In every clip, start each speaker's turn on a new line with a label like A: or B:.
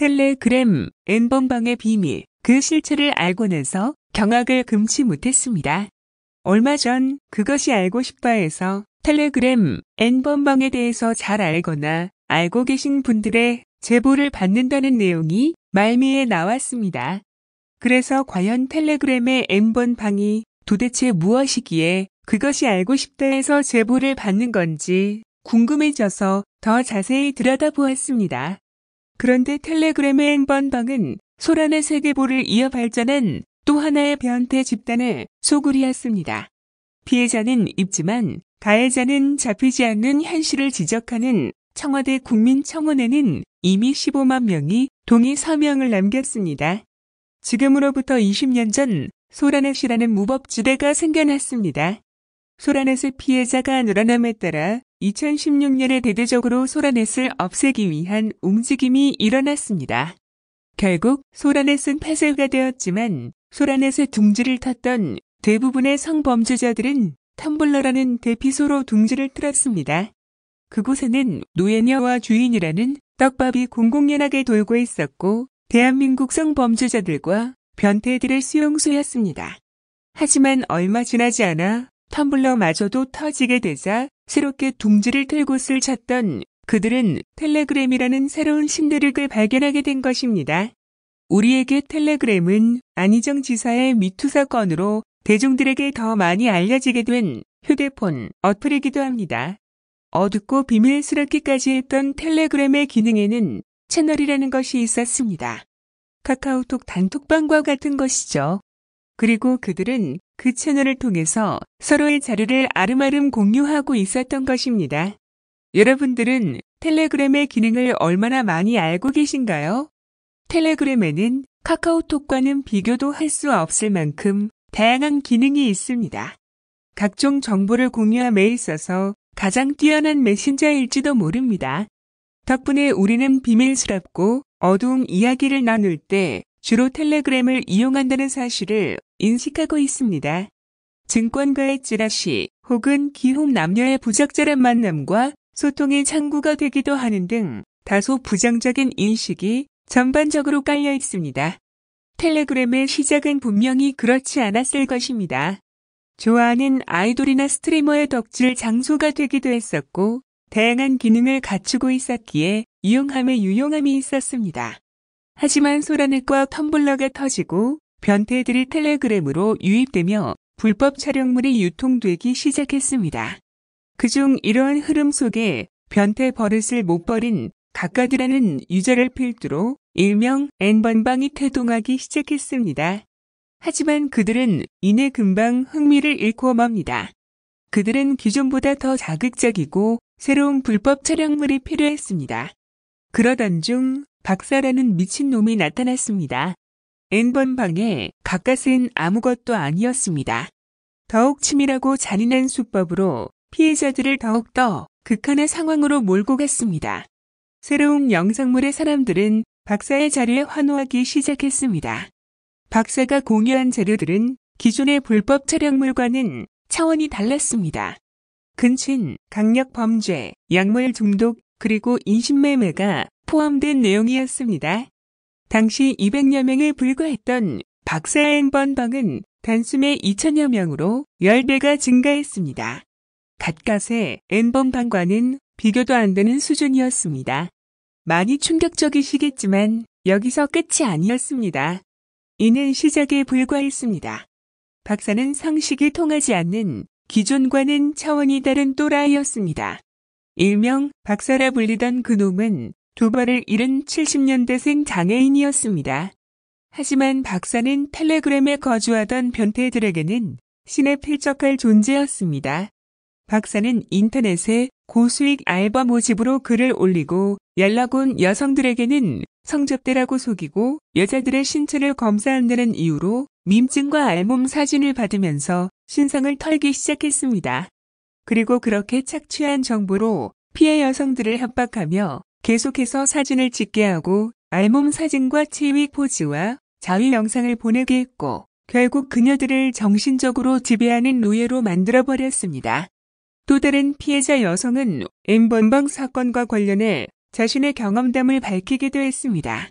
A: 텔레그램 N번방의 비밀 그 실체를 알고 나서 경악을 금치 못했습니다. 얼마 전 그것이 알고 싶다에서 텔레그램 N번방에 대해서 잘 알거나 알고 계신 분들의 제보를 받는다는 내용이 말미에 나왔습니다. 그래서 과연 텔레그램의 N번방이 도대체 무엇이기에 그것이 알고 싶다에서 제보를 받는 건지 궁금해져서 더 자세히 들여다보았습니다. 그런데 텔레그램의 행번방은 소란의 세계보를 이어 발전한 또 하나의 변태 집단을 소굴이었습니다. 피해자는 입지만 가해자는 잡히지 않는 현실을 지적하는 청와대 국민청원에는 이미 15만 명이 동의 서명을 남겼습니다. 지금으로부터 20년 전 소라넷이라는 무법지대가 생겨났습니다. 소라넷의 피해자가 늘어남에 따라 2016년에 대대적으로 소라넷을 없애기 위한 움직임이 일어났습니다. 결국 소라넷은 폐쇄가 되었지만 소라넷의 둥지를 탔던 대부분의 성범죄자들은 텀블러라는 대피소로 둥지를 틀었습니다. 그곳에는 노예녀와 주인이라는 떡밥이 공공연하게 돌고 있었고 대한민국 성범죄자들과 변태들의 수용소였습니다. 하지만 얼마 지나지 않아 텀블러마저도 터지게 되자 새롭게 둥지를 틀 곳을 찾던 그들은 텔레그램이라는 새로운 신대륙을 발견하게 된 것입니다. 우리에게 텔레그램은 안희정 지사의 미투 사건으로 대중들에게 더 많이 알려지게 된 휴대폰 어플이기도 합니다. 어둡고 비밀스럽기까지 했던 텔레그램의 기능에는 채널이라는 것이 있었습니다. 카카오톡 단톡방과 같은 것이죠. 그리고 그들은 그 채널을 통해서 서로의 자료를 아름아름 공유하고 있었던 것입니다. 여러분들은 텔레그램의 기능을 얼마나 많이 알고 계신가요? 텔레그램에는 카카오톡과는 비교도 할 수 없을 만큼 다양한 기능이 있습니다. 각종 정보를 공유함에 있어서 가장 뛰어난 메신저일지도 모릅니다. 덕분에 우리는 비밀스럽고 어두운 이야기를 나눌 때 주로 텔레그램을 이용한다는 사실을 인식하고 있습니다. 증권가의 찌라시 혹은 기홈 남녀의 부적절한 만남과 소통의 창구가 되기도 하는 등 다소 부정적인 인식이 전반적으로 깔려 있습니다. 텔레그램의 시작은 분명히 그렇지 않았을 것입니다. 좋아하는 아이돌이나 스트리머의 덕질 장소가 되기도 했었고, 다양한 기능을 갖추고 있었기에 이용함에 유용함이 있었습니다. 하지만 소라넷과 텀블러가 터지고 변태들이 텔레그램으로 유입되며 불법 촬영물이 유통되기 시작했습니다. 그중 이러한 흐름 속에 변태 버릇을 못 버린 가가드라는 유저를 필두로 일명 N번방이 태동하기 시작했습니다. 하지만 그들은 이내 금방 흥미를 잃고 맙니다. 그들은 기존보다 더 자극적이고 새로운 불법 촬영물이 필요했습니다. 그러던 중 박사라는 미친놈이 나타났습니다. N번 방에 가까스는 아무것도 아니었습니다. 더욱 치밀하고 잔인한 수법으로 피해자들을 더욱더 극한의 상황으로 몰고 갔습니다. 새로운 영상물의 사람들은 박사의 자료에 환호하기 시작했습니다. 박사가 공유한 자료들은 기존의 불법 촬영물과는 차원이 달랐습니다. 근친, 강력 범죄, 약물 중독, 그리고 인신매매가 포함된 내용이었습니다. 당시 200여 명에 불과했던 박사앤번방은 단숨에 2천여 명으로 10배가 증가했습니다. 갓갓의 앤번방과는 비교도 안 되는 수준이었습니다. 많이 충격적이시겠지만 여기서 끝이 아니었습니다. 이는 시작에 불과했습니다. 박사는 상식이 통하지 않는 기존과는 차원이 다른 또라이였습니다. 일명 박사라 불리던 그놈은 두 발을 잃은 70년대생 장애인이었습니다. 하지만 박사는 텔레그램에 거주하던 변태들에게는 신의 필적할 존재였습니다. 박사는 인터넷에 고수익 알바 모집으로 글을 올리고 연락온 여성들에게는 성접대라고 속이고 여자들의 신체를 검사한다는 이유로 밈증과 알몸 사진을 받으면서 신상을 털기 시작했습니다. 그리고 그렇게 착취한 정보로 피해 여성들을 협박하며 계속해서 사진을 찍게 하고 알몸 사진과 체위 포즈와 자위 영상을 보내게 했고 결국 그녀들을 정신적으로 지배하는 노예로 만들어버렸습니다. 또 다른 피해자 여성은 엠번방 사건과 관련해 자신의 경험담을 밝히기도 했습니다.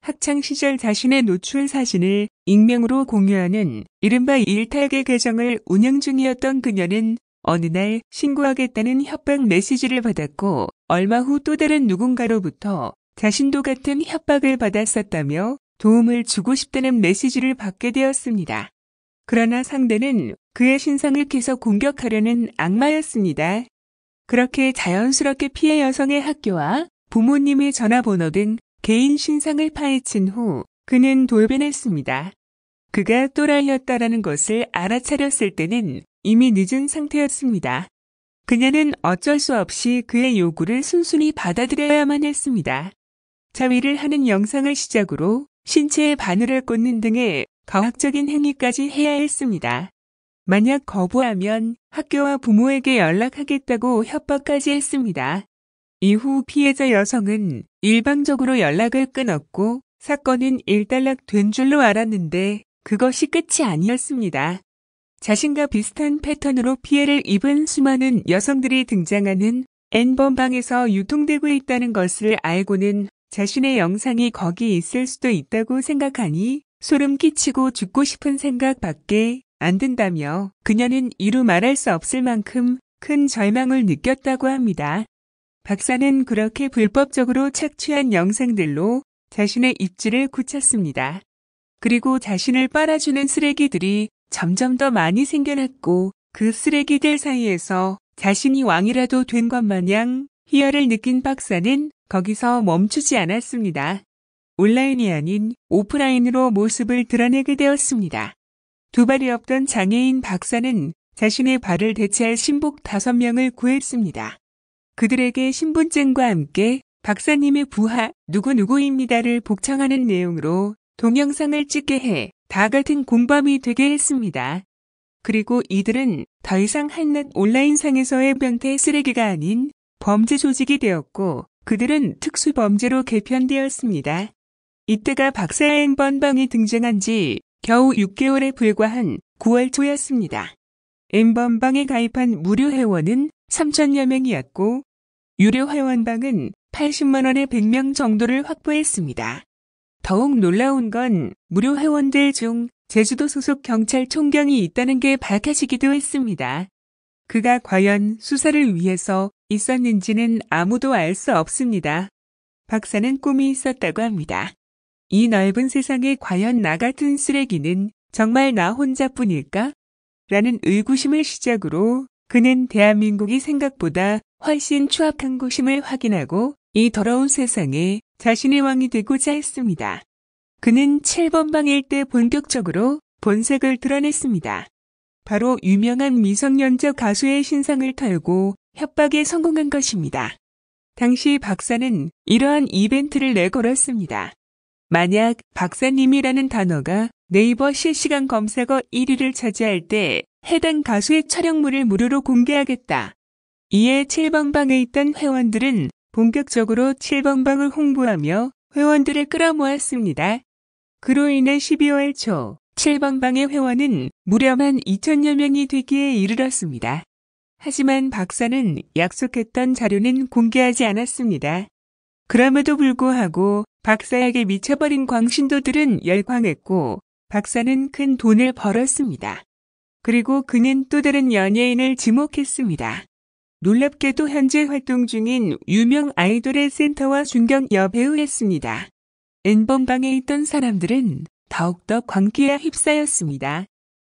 A: 학창시절 자신의 노출 사진을 익명으로 공유하는 이른바 일탈계 계정을 운영 중이었던 그녀는 어느 날 신고하겠다는 협박 메시지를 받았고 얼마 후 또 다른 누군가로부터 자신도 같은 협박을 받았었다며 도움을 주고 싶다는 메시지를 받게 되었습니다. 그러나 상대는 그의 신상을 계속 공격하려는 악마였습니다. 그렇게 자연스럽게 피해 여성의 학교와 부모님의 전화번호 등 개인 신상을 파헤친 후 그는 돌변했습니다. 그가 또라이였다라는 것을 알아차렸을 때는 이미 늦은 상태였습니다. 그녀는 어쩔 수 없이 그의 요구를 순순히 받아들여야만 했습니다. 자위를 하는 영상을 시작으로 신체에 바늘을 꽂는 등의 과학적인 행위까지 해야 했습니다. 만약 거부하면 학교와 부모에게 연락하겠다고 협박까지 했습니다. 이후 피해자 여성은 일방적으로 연락을 끊었고 사건은 일단락된 줄로 알았는데 그것이 끝이 아니었습니다. 자신과 비슷한 패턴으로 피해를 입은 수많은 여성들이 등장하는 N번방에서 유통되고 있다는 것을 알고는 자신의 영상이 거기 있을 수도 있다고 생각하니 소름 끼치고 죽고 싶은 생각밖에 안 든다며 그녀는 이루 말할 수 없을 만큼 큰 절망을 느꼈다고 합니다. 박사는 그렇게 불법적으로 착취한 영상들로 자신의 입지를 굳혔습니다. 그리고 자신을 빨아주는 쓰레기들이 점점 더 많이 생겨났고 그 쓰레기들 사이에서 자신이 왕이라도 된 것 마냥 희열을 느낀 박사는 거기서 멈추지 않았습니다. 온라인이 아닌 오프라인으로 모습을 드러내게 되었습니다. 두 발이 없던 장애인 박사는 자신의 발을 대체할 신복 5명을 구했습니다. 그들에게 신분증과 함께 박사님의 부하 누구누구입니다를 복창하는 내용으로 동영상을 찍게 해다 같은 공범이 되게 했습니다. 그리고 이들은 더 이상 한낱 온라인상에서의 변태 쓰레기가 아닌 범죄 조직이 되었고 그들은 특수범죄로 개편되었습니다. 이때가 박사행 번방이 등장한 지 겨우 6개월에 불과한 9월 초였습니다. M번방에 가입한 무료 회원은 3천여 명이었고 유료 회원방은 80만원에 100명 정도를 확보했습니다. 더욱 놀라운 건 무료 회원들 중 제주도 소속 경찰 총경이 있다는 게 밝혀지기도 했습니다. 그가 과연 수사를 위해서 있었는지는 아무도 알 수 없습니다. 박사는 꿈이 있었다고 합니다. 이 넓은 세상에 과연 나 같은 쓰레기는 정말 나 혼자뿐일까? 라는 의구심을 시작으로 그는 대한민국이 생각보다 훨씬 추악한 곳임을 확인하고 이 더러운 세상에 자신의 왕이 되고자 했습니다. 그는 7번 방일 때 본격적으로 본색을 드러냈습니다. 바로 유명한 미성년자 가수의 신상을 털고 협박에 성공한 것입니다. 당시 박사는 이러한 이벤트를 내걸었습니다. 만약 박사님이라는 단어가 네이버 실시간 검색어 1위를 차지할 때 해당 가수의 촬영물을 무료로 공개하겠다. 이에 7번방에 있던 회원들은 본격적으로 7번방을 홍보하며 회원들을 끌어모았습니다. 그로 인해 12월 초 7번방의 회원은 무려만 2천여 명이 되기에 이르렀습니다. 하지만 박사는 약속했던 자료는 공개하지 않았습니다. 그럼에도 불구하고 박사에게 미쳐버린 광신도들은 열광했고 박사는 큰 돈을 벌었습니다. 그리고 그는 또 다른 연예인을 지목했습니다. 놀랍게도 현재 활동 중인 유명 아이돌의 센터와 중견 여배우였습니다. N번방에 있던 사람들은 더욱더 광기에 휩싸였습니다.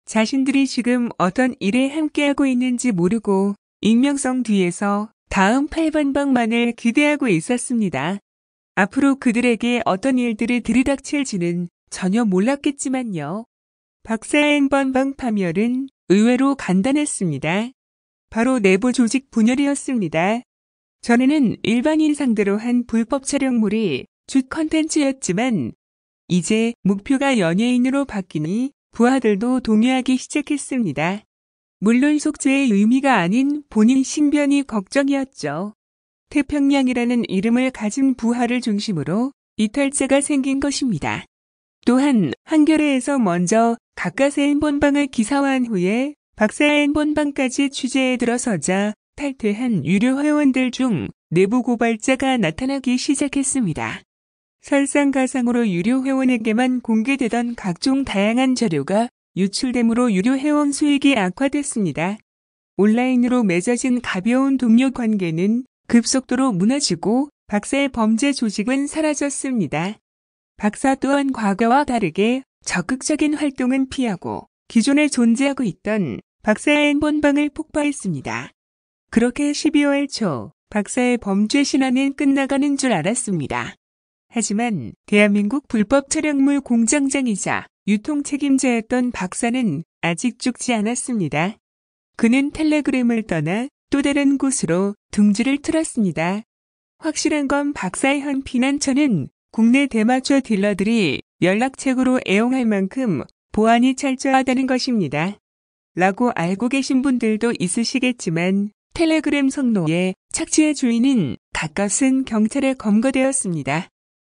A: 자신들이 지금 어떤 일에 함께하고 있는지 모르고 익명성 뒤에서 다음 8번방만을 기대하고 있었습니다. 앞으로 그들에게 어떤 일들을 들이닥칠지는 전혀 몰랐겠지만요. 박사의 N번방 파멸은 의외로 간단했습니다. 바로 내부 조직 분열이었습니다. 전에는 일반인 상대로 한 불법 촬영물이 주 컨텐츠였지만 이제 목표가 연예인으로 바뀌니 부하들도 동요하기 시작했습니다. 물론 속죄의 의미가 아닌 본인 신변이 걱정이었죠. 태평양이라는 이름을 가진 부하를 중심으로 이탈제가 생긴 것입니다. 또한 한겨레에서 먼저 가까스의 본방을 기사화한 후에 박사엔 본방까지 취재에 들어서자 탈퇴한 유료 회원들 중 내부 고발자가 나타나기 시작했습니다. 설상가상으로 유료 회원에게만 공개되던 각종 다양한 자료가 유출됨으로 유료 회원 수익이 악화됐습니다. 온라인으로 맺어진 가벼운 동료 관계는 급속도로 무너지고 박사의 범죄 조직은 사라졌습니다. 박사 또한 과거와 다르게 적극적인 활동은 피하고 기존에 존재하고 있던 박사의 본방을 폭파했습니다. 그렇게 12월 초 박사의 범죄 신화는 끝나가는 줄 알았습니다. 하지만 대한민국 불법 촬영물 공장장이자 유통 책임자였던 박사는 아직 죽지 않았습니다. 그는 텔레그램을 떠나 또 다른 곳으로 둥지를 틀었습니다. 확실한 건 박사의 현 피난처는 국내 대마초 딜러들이 연락책으로 애용할 만큼 보안이 철저하다는 것입니다. 라고 알고 계신 분들도 있으시겠지만 텔레그램 성노예 착취의 주인은 가까스는 경찰에 검거되었습니다.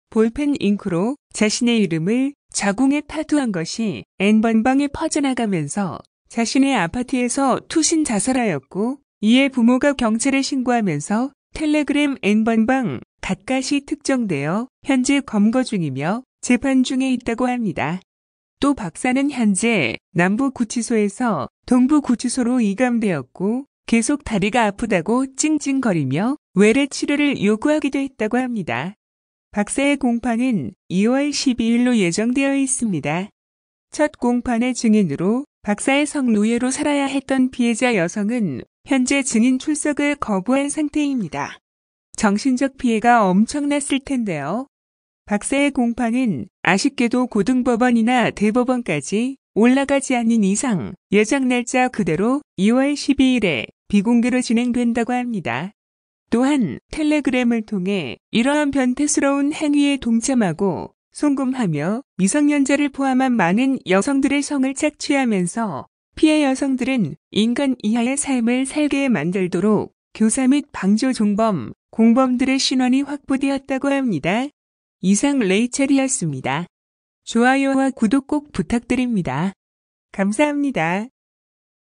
A: 볼펜 잉크로 자신의 이름을 자궁에 타투한 것이 N번방에 퍼져나가면서 자신의 아파트에서 투신 자살하였고 이에 부모가 경찰에 신고하면서 텔레그램 N번방 갓갓이 특정되어 현재 검거 중이며 재판 중에 있다고 합니다. 또 박사는 현재 남부구치소에서 동부구치소로 이감되었고 계속 다리가 아프다고 찡찡거리며 외래 치료를 요구하기도 했다고 합니다. 박사의 공판은 2월 12일로 예정되어 있습니다. 첫 공판의 증인으로 박사의 성노예로 살아야 했던 피해자 여성은 현재 증인 출석을 거부한 상태입니다. 정신적 피해가 엄청났을 텐데요. 박사의 공판은 아쉽게도 고등법원이나 대법원까지 올라가지 않는 이상 예정 날짜 그대로 2월 12일에 비공개로 진행된다고 합니다. 또한 텔레그램을 통해 이러한 변태스러운 행위에 동참하고 송금하며 미성년자를 포함한 많은 여성들의 성을 착취하면서 피해 여성들은 인간 이하의 삶을 살게 만들도록 교사 및 방조 종범, 공범들의 신원이 확보되었다고 합니다. 이상 레이첼이었습니다. 좋아요와 구독 꼭 부탁드립니다. 감사합니다.